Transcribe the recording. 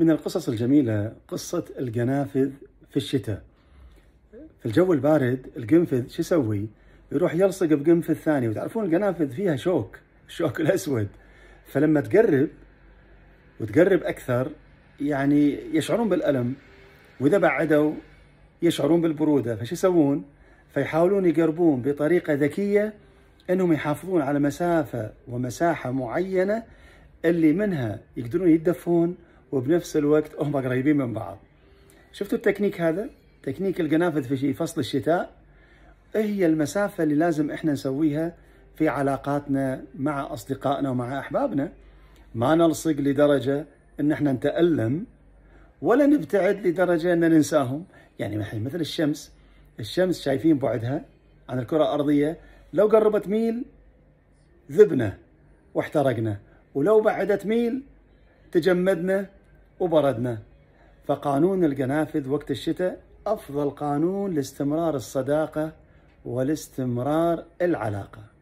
من القصص الجميلة قصة القنافذ في الشتاء في الجو البارد القنفذ شو يسوي؟ يروح يلصق بقنفذ ثاني وتعرفون القنافذ فيها شوك الشوك الأسود فلما تقرب وتقرب أكثر يعني يشعرون بالألم وإذا بعدوا يشعرون بالبرودة فشو يسوون؟ فيحاولون يقربون بطريقة ذكية أنهم يحافظون على مسافة ومساحة معينة اللي منها يقدرون يدفون وبنفس الوقت هم قريبين من بعض شفتوا التكنيك هذا تكنيك القنافذ في فصل الشتاء هي المسافة اللي لازم احنا نسويها في علاقاتنا مع أصدقائنا ومع أحبابنا ما نلصق لدرجة أن احنا نتألم ولا نبتعد لدرجة أن ننساهم يعني مثل الشمس الشمس شايفين بعدها عن الكرة الأرضية لو قربت ميل ذبنا واحترقنا ولو بعدت ميل تجمدنا وبردنا فقانون القنافذ وقت الشتاء أفضل قانون لاستمرار الصداقة ولاستمرار العلاقة